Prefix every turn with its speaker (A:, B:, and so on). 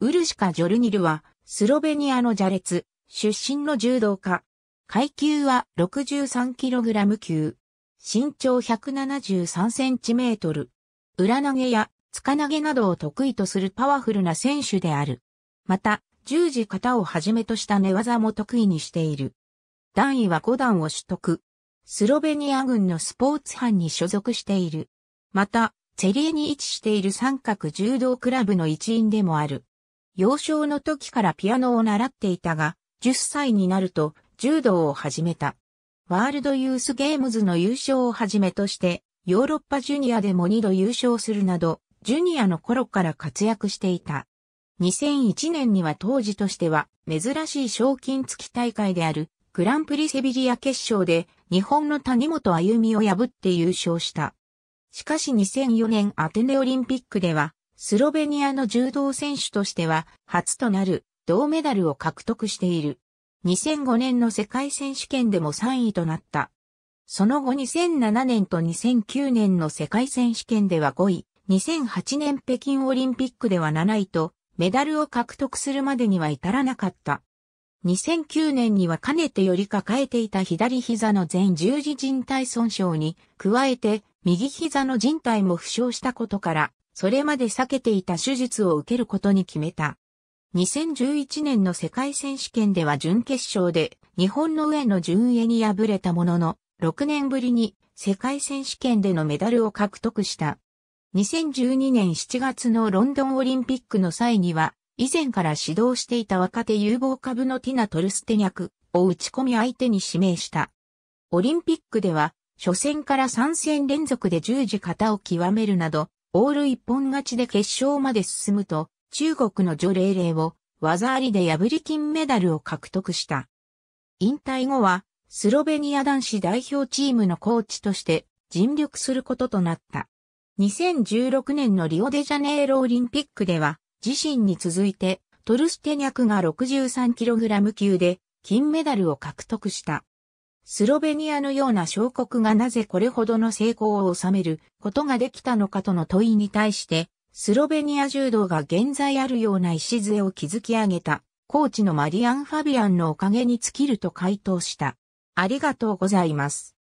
A: ウルシカ・ジョルニルは、スロベニアのレ列、出身の柔道家。階級は 63kg 級。身長 173cm。裏投げや、つか投げなどを得意とするパワフルな選手である。また、十字型をはじめとした寝技も得意にしている。段位は5段を取得。スロベニア軍のスポーツ班に所属している。また、チェリエに位置している三角柔道クラブの一員でもある。幼少の時からピアノを習っていたが、10歳になると柔道を始めた。ワールドユースゲームズの優勝をはじめとして、ヨーロッパジュニアでも2度優勝するなど、ジュニアの頃から活躍していた。2001年には当時としては珍しい賞金付き大会であるグランプリセビリア決勝で日本の谷本歩みを破って優勝した。しかし2004年アテネオリンピックではスロベニアの柔道選手としては初となる銅メダルを獲得している。2005年の世界選手権でも3位となった。その後2007年と2009年の世界選手権では5位、2008年北京オリンピックでは7位と、メダルを獲得するまでには至らなかった。2009年にはかねてより抱えていた左膝の前十字靭帯損傷に、加えて右膝の靭帯も負傷したことから、それまで避けていた手術を受けることに決めた。2011年の世界選手権では準決勝で日本の上の順位に敗れたものの、6年ぶりに世界選手権でのメダルを獲得した。2012年7月のロンドンオリンピックの際には、以前から指導していた若手有望株のティナ・トルステニャクを打ち込み相手に指名した。オリンピックでは、初戦から3戦連続で十字型を極めるなど、オール一本勝ちで決勝まで進むと、中国の女霊霊を技ありで破り金メダルを獲得した。引退後は、スロベニア男子代表チームのコーチとして尽力することとなった。2016年のリオデジャネイロオリンピックでは、自身に続いてトルステニャクが 63kg 級で金メダルを獲得した。スロベニアのような小国がなぜこれほどの成功を収めることができたのかとの問いに対して、スロベニア柔道が現在あるような礎を築き上げた、コーチのマリアン・ファビアンのおかげに尽きると回答した。ありがとうございます。